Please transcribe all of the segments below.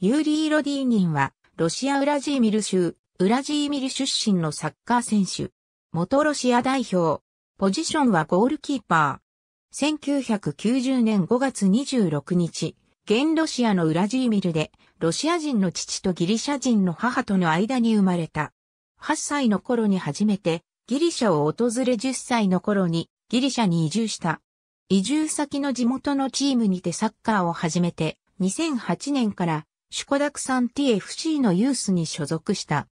ユーリー・ロディーニンは、ロシア・ウラジーミル州、ウラジーミル出身のサッカー選手。元ロシア代表。ポジションはゴールキーパー。1990年5月26日、現ロシアのウラジーミルで、ロシア人の父とギリシャ人の母との間に生まれた。8歳の頃に初めて、ギリシャを訪れ10歳の頃に、ギリシャに移住した。移住先の地元のチームにてサッカーを始めて、2008年からシュコダクサン TFC のユースに所属した。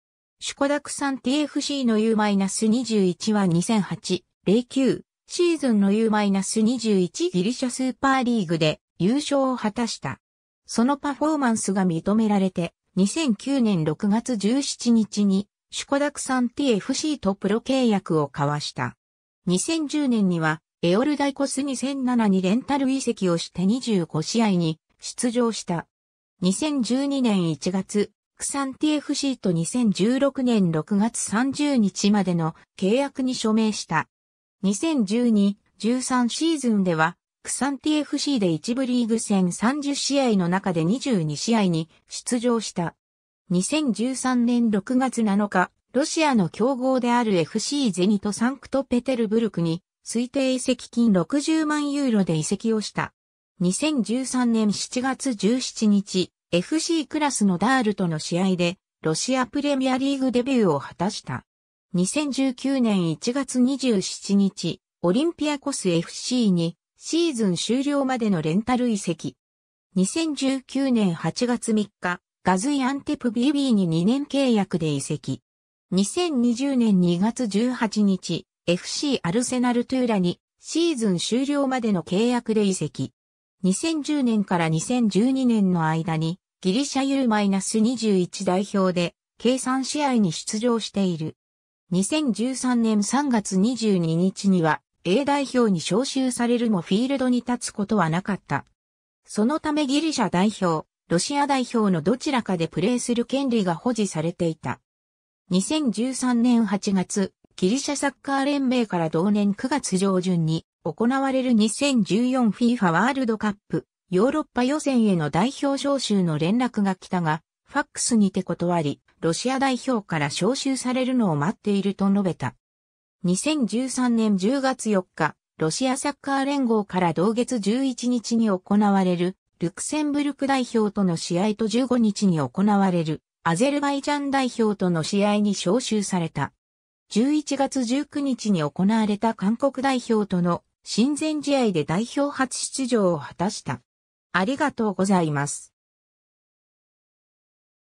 シュコダクサン TFC の U-21 は2008、09シーズンの U-21 ギリシャスーパーリーグで優勝を果たした。そのパフォーマンスが認められて、2009年6月17日に、シュコダクサン TFC とプロ契約を交わした。2010年には、エオルダイコス2007にレンタル移籍をして25試合に出場した。2012年1月、クサンティ FC と2016年6月30日までの契約に署名した。2012-13シーズンでは、クサンティ FC で一部リーグ戦30試合の中で22試合に出場した。2013年6月7日、ロシアの競合である FC ゼニトサンクトペテルブルクに推定移籍金60万ユーロで移籍をした。2013年7月17日、FC クラスのダールとの試合で、ロシアプレミアリーグデビューを果たした。2019年1月27日、オリンピアコス FC にシーズン終了までのレンタル移籍。2019年8月3日、ガズイアンテプ BB に2年契約で移籍。2020年2月18日、FC アルセナルトゥーラにシーズン終了までの契約で移籍。2010年から2012年の間にギリシャ U-21 代表で計算試合に出場している。2013年3月22日には A 代表に招集されるもフィールドに立つことはなかった。そのためギリシャ代表、ロシア代表のどちらかでプレーする権利が保持されていた。2013年8月、ギリシャサッカー連盟から同年9月上旬に行われる 2014FIFA ワールドカップヨーロッパ予選への代表招集の連絡が来たが、ファックスにて断り、ロシア代表から招集されるのを待っていると述べた。2013年10月4日、ロシアサッカー連合から同月11日に行われる、ルクセンブルク代表との試合と15日に行われる、アゼルバイジャン代表との試合に招集された。11月19日に行われた韓国代表との親善試合で代表初出場を果たした。ありがとうございます。